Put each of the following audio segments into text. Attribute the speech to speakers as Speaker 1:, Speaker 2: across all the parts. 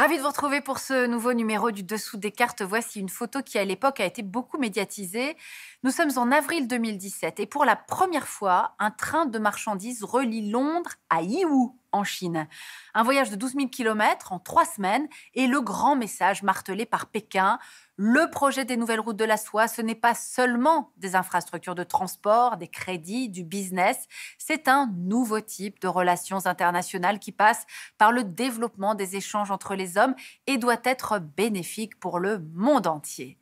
Speaker 1: Ravi de vous retrouver pour ce nouveau numéro du Dessous des cartes. Voici une photo qui, à l'époque, a été beaucoup médiatisée. Nous sommes en avril 2017 et pour la première fois, un train de marchandises relie Londres à Yiwu, en Chine. Un voyage de 12 000 km en trois semaines et le grand message martelé par Pékin le projet des nouvelles routes de la soie, ce n'est pas seulement des infrastructures de transport, des crédits, du business, c'est un nouveau type de relations internationales qui passe par le développement des échanges entre les hommes et doit être bénéfique pour le monde entier.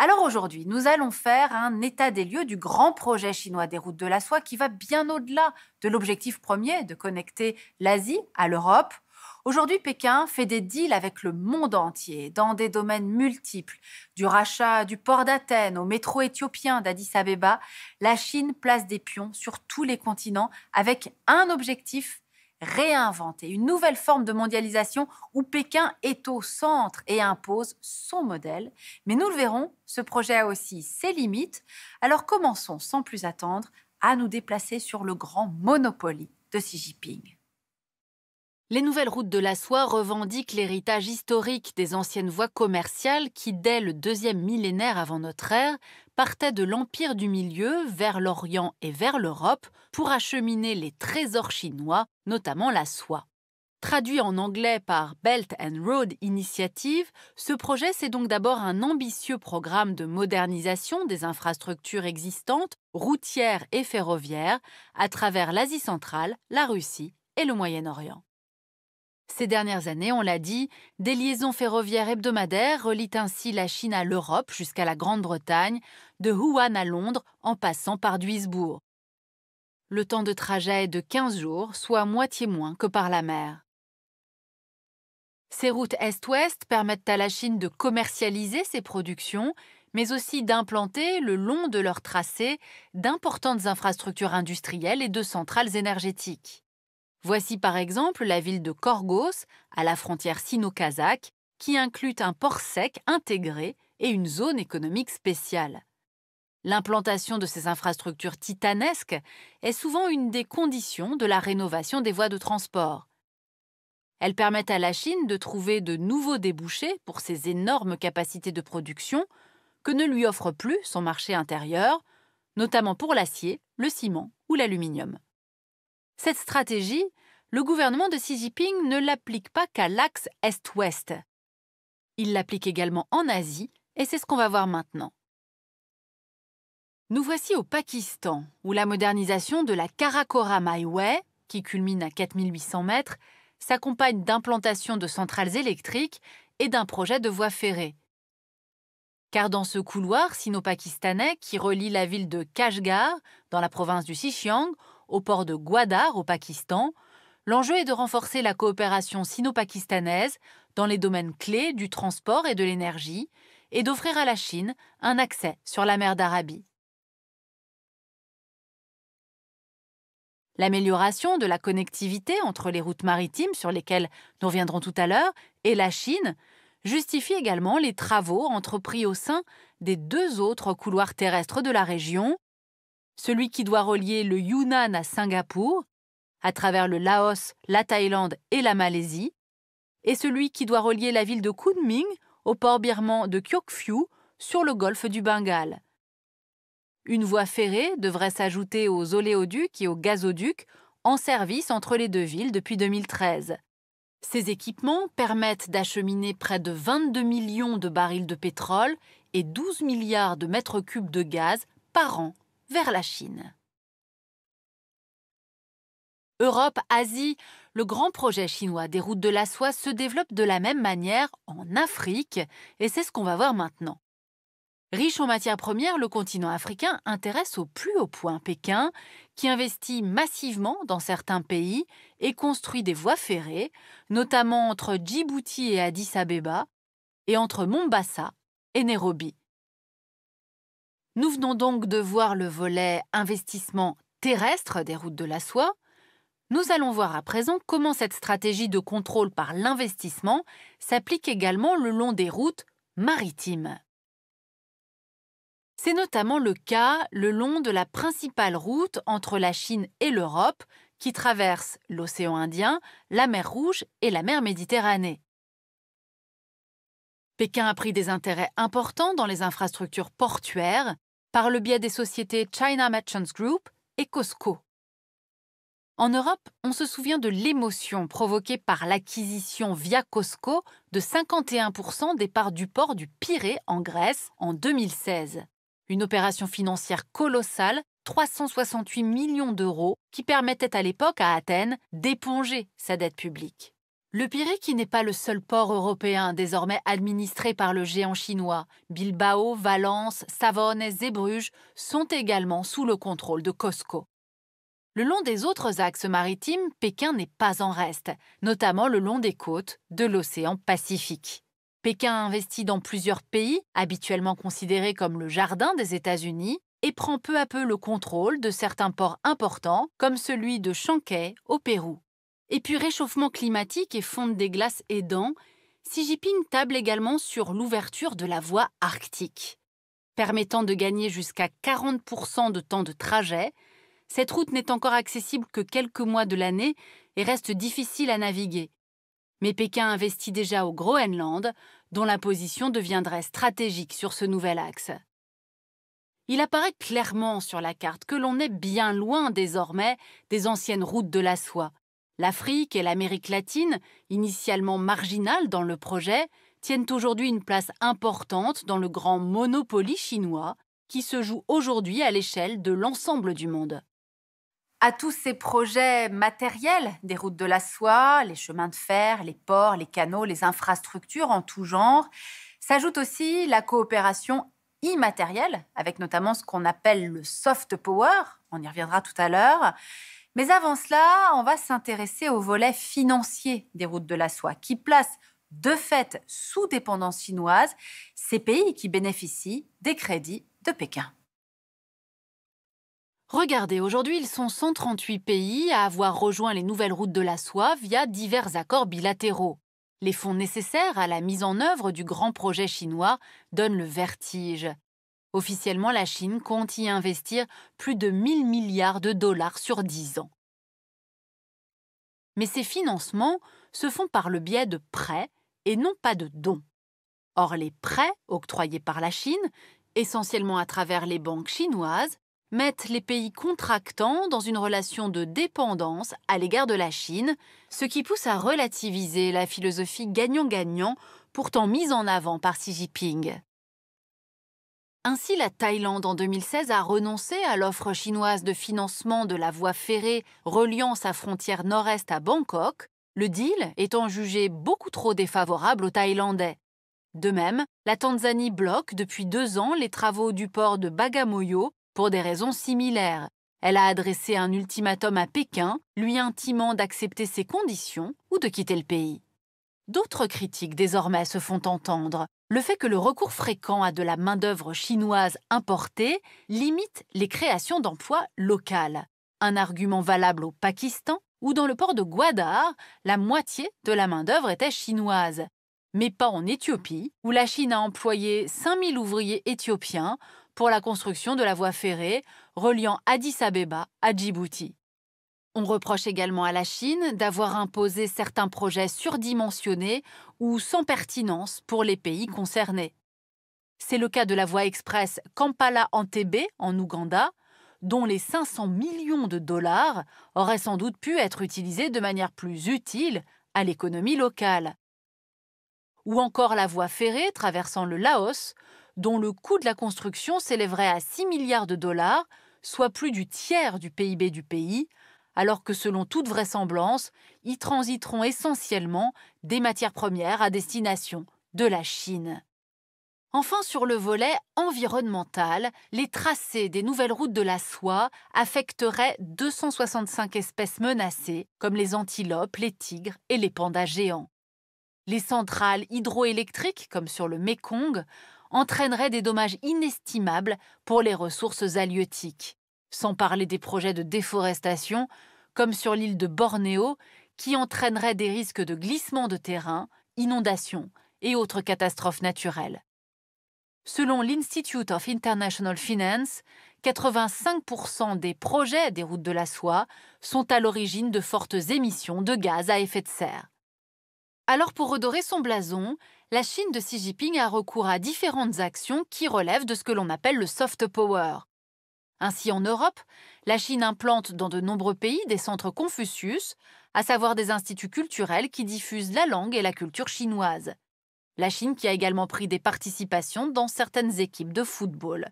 Speaker 1: Alors aujourd'hui, nous allons faire un état des lieux du grand projet chinois des routes de la soie qui va bien au-delà de l'objectif premier de connecter l'Asie à l'Europe. Aujourd'hui, Pékin fait des deals avec le monde entier, dans des domaines multiples, du rachat du port d'Athènes au métro éthiopien d'Addis Abeba, la Chine place des pions sur tous les continents avec un objectif réinventer une nouvelle forme de mondialisation où Pékin est au centre et impose son modèle. Mais nous le verrons, ce projet a aussi ses limites. Alors commençons sans plus attendre à nous déplacer sur le grand Monopoly de Xi Jinping. Les nouvelles routes de la soie revendiquent l'héritage historique des anciennes voies commerciales qui, dès le deuxième millénaire avant notre ère, partaient de l'Empire du Milieu vers l'Orient et vers l'Europe pour acheminer les trésors chinois, notamment la soie. Traduit en anglais par Belt and Road Initiative, ce projet, c'est donc d'abord un ambitieux programme de modernisation des infrastructures existantes, routières et ferroviaires, à travers l'Asie centrale, la Russie et le Moyen-Orient. Ces dernières années, on l'a dit, des liaisons ferroviaires hebdomadaires relient ainsi la Chine à l'Europe jusqu'à la Grande-Bretagne, de Wuhan à Londres en passant par Duisbourg. Le temps de trajet est de 15 jours, soit moitié moins que par la mer. Ces routes est-ouest permettent à la Chine de commercialiser ses productions, mais aussi d'implanter, le long de leur tracé, d'importantes infrastructures industrielles et de centrales énergétiques. Voici par exemple la ville de Korgos, à la frontière sino-kazakh, qui inclut un port sec intégré et une zone économique spéciale. L'implantation de ces infrastructures titanesques est souvent une des conditions de la rénovation des voies de transport. Elles permettent à la Chine de trouver de nouveaux débouchés pour ses énormes capacités de production que ne lui offre plus son marché intérieur, notamment pour l'acier, le ciment ou l'aluminium. Cette stratégie, le gouvernement de Xi Jinping ne l'applique pas qu'à l'axe Est-Ouest. Il l'applique également en Asie, et c'est ce qu'on va voir maintenant. Nous voici au Pakistan, où la modernisation de la Karakoram Highway, qui culmine à 4800 mètres, s'accompagne d'implantations de centrales électriques et d'un projet de voie ferrée. Car dans ce couloir sino-pakistanais qui relie la ville de Kashgar, dans la province du Xinjiang, au port de Gwadar au Pakistan, l'enjeu est de renforcer la coopération sino-pakistanaise dans les domaines clés du transport et de l'énergie et d'offrir à la Chine un accès sur la mer d'Arabie. L'amélioration de la connectivité entre les routes maritimes sur lesquelles nous reviendrons tout à l'heure et la Chine justifie également les travaux entrepris au sein des deux autres couloirs terrestres de la région, celui qui doit relier le Yunnan à Singapour, à travers le Laos, la Thaïlande et la Malaisie, et celui qui doit relier la ville de Kunming au port birman de Kyokphu sur le golfe du Bengale. Une voie ferrée devrait s'ajouter aux oléoducs et aux gazoducs en service entre les deux villes depuis 2013. Ces équipements permettent d'acheminer près de 22 millions de barils de pétrole et 12 milliards de mètres cubes de gaz par an vers la Chine. Europe, Asie, le grand projet chinois des routes de la soie se développe de la même manière en Afrique, et c'est ce qu'on va voir maintenant. Riche en matières premières, le continent africain intéresse au plus haut point Pékin, qui investit massivement dans certains pays et construit des voies ferrées, notamment entre Djibouti et Addis Abeba, et entre Mombasa et Nairobi. Nous venons donc de voir le volet investissement terrestre des routes de la soie. Nous allons voir à présent comment cette stratégie de contrôle par l'investissement s'applique également le long des routes maritimes. C'est notamment le cas le long de la principale route entre la Chine et l'Europe qui traverse l'océan Indien, la mer Rouge et la mer Méditerranée. Pékin a pris des intérêts importants dans les infrastructures portuaires par le biais des sociétés China Merchants Group et Costco. En Europe, on se souvient de l'émotion provoquée par l'acquisition via Costco de 51% des parts du port du Pirée en Grèce en 2016. Une opération financière colossale, 368 millions d'euros, qui permettait à l'époque à Athènes d'éponger sa dette publique. Le qui n'est pas le seul port européen désormais administré par le géant chinois. Bilbao, Valence, Savone et Bruges sont également sous le contrôle de Costco. Le long des autres axes maritimes, Pékin n'est pas en reste, notamment le long des côtes de l'océan Pacifique. Pékin investit dans plusieurs pays, habituellement considérés comme le jardin des États-Unis, et prend peu à peu le contrôle de certains ports importants, comme celui de Shanghai au Pérou. Et puis réchauffement climatique et fonte des glaces aidant, Xi Jinping table également sur l'ouverture de la voie arctique. Permettant de gagner jusqu'à 40% de temps de trajet, cette route n'est encore accessible que quelques mois de l'année et reste difficile à naviguer. Mais Pékin investit déjà au Groenland, dont la position deviendrait stratégique sur ce nouvel axe. Il apparaît clairement sur la carte que l'on est bien loin désormais des anciennes routes de la soie, L'Afrique et l'Amérique latine, initialement marginales dans le projet, tiennent aujourd'hui une place importante dans le grand monopole chinois qui se joue aujourd'hui à l'échelle de l'ensemble du monde. À tous ces projets matériels, des routes de la soie, les chemins de fer, les ports, les canaux, les infrastructures en tout genre, s'ajoute aussi la coopération immatérielle, avec notamment ce qu'on appelle le soft power, on y reviendra tout à l'heure, mais avant cela, on va s'intéresser au volet financier des routes de la soie, qui place de fait sous dépendance chinoise ces pays qui bénéficient des crédits de Pékin. Regardez, aujourd'hui, ils sont 138 pays à avoir rejoint les nouvelles routes de la soie via divers accords bilatéraux. Les fonds nécessaires à la mise en œuvre du grand projet chinois donnent le vertige. Officiellement, la Chine compte y investir plus de 000 milliards de dollars sur 10 ans. Mais ces financements se font par le biais de prêts et non pas de dons. Or, les prêts octroyés par la Chine, essentiellement à travers les banques chinoises, mettent les pays contractants dans une relation de dépendance à l'égard de la Chine, ce qui pousse à relativiser la philosophie gagnant-gagnant pourtant mise en avant par Xi Jinping. Ainsi, la Thaïlande en 2016 a renoncé à l'offre chinoise de financement de la voie ferrée reliant sa frontière nord-est à Bangkok, le deal étant jugé beaucoup trop défavorable aux Thaïlandais. De même, la Tanzanie bloque depuis deux ans les travaux du port de Bagamoyo pour des raisons similaires. Elle a adressé un ultimatum à Pékin, lui intimant d'accepter ses conditions ou de quitter le pays. D'autres critiques désormais se font entendre. Le fait que le recours fréquent à de la main-d'œuvre chinoise importée limite les créations d'emplois locales. Un argument valable au Pakistan, où dans le port de Gwadar, la moitié de la main-d'œuvre était chinoise. Mais pas en Éthiopie, où la Chine a employé 5000 ouvriers éthiopiens pour la construction de la voie ferrée reliant Addis Abeba à Djibouti. On reproche également à la Chine d'avoir imposé certains projets surdimensionnés ou sans pertinence pour les pays concernés. C'est le cas de la voie express Kampala-Entebbe en Ouganda, dont les 500 millions de dollars auraient sans doute pu être utilisés de manière plus utile à l'économie locale. Ou encore la voie ferrée traversant le Laos, dont le coût de la construction s'élèverait à 6 milliards de dollars, soit plus du tiers du PIB du pays, alors que selon toute vraisemblance, y transiteront essentiellement des matières premières à destination de la Chine. Enfin, sur le volet environnemental, les tracés des nouvelles routes de la soie affecteraient 265 espèces menacées, comme les antilopes, les tigres et les pandas géants. Les centrales hydroélectriques, comme sur le Mékong, entraîneraient des dommages inestimables pour les ressources halieutiques sans parler des projets de déforestation, comme sur l'île de Bornéo, qui entraîneraient des risques de glissement de terrain, inondations et autres catastrophes naturelles. Selon l'Institute of International Finance, 85% des projets des routes de la soie sont à l'origine de fortes émissions de gaz à effet de serre. Alors pour redorer son blason, la Chine de Xi Jinping a recours à différentes actions qui relèvent de ce que l'on appelle le soft power, ainsi, en Europe, la Chine implante dans de nombreux pays des centres Confucius, à savoir des instituts culturels qui diffusent la langue et la culture chinoise. La Chine qui a également pris des participations dans certaines équipes de football.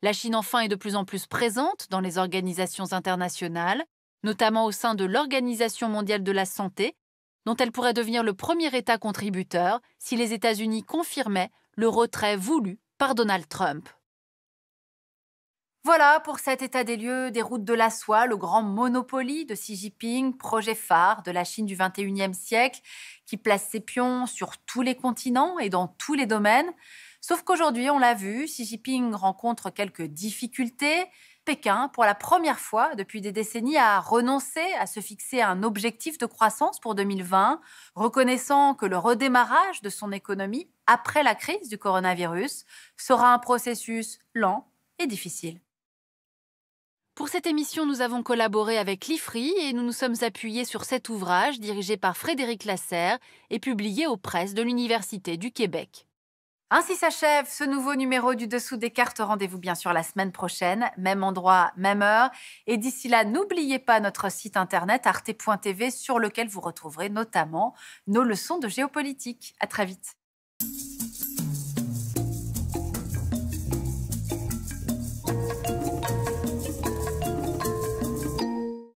Speaker 1: La Chine enfin est de plus en plus présente dans les organisations internationales, notamment au sein de l'Organisation mondiale de la santé, dont elle pourrait devenir le premier État contributeur si les États-Unis confirmaient le retrait voulu par Donald Trump. Voilà pour cet état des lieux des routes de la soie, le grand monopoly de Xi Jinping, projet phare de la Chine du 21e siècle, qui place ses pions sur tous les continents et dans tous les domaines. Sauf qu'aujourd'hui, on l'a vu, Xi Jinping rencontre quelques difficultés. Pékin, pour la première fois depuis des décennies, a renoncé à se fixer un objectif de croissance pour 2020, reconnaissant que le redémarrage de son économie après la crise du coronavirus sera un processus lent et difficile. Pour cette émission, nous avons collaboré avec l'IFRI et nous nous sommes appuyés sur cet ouvrage dirigé par Frédéric Lasserre et publié aux presses de l'Université du Québec. Ainsi s'achève ce nouveau numéro du Dessous des cartes. Rendez-vous bien sûr la semaine prochaine, même endroit, même heure. Et d'ici là, n'oubliez pas notre site internet arte.tv sur lequel vous retrouverez notamment nos leçons de géopolitique. À très vite.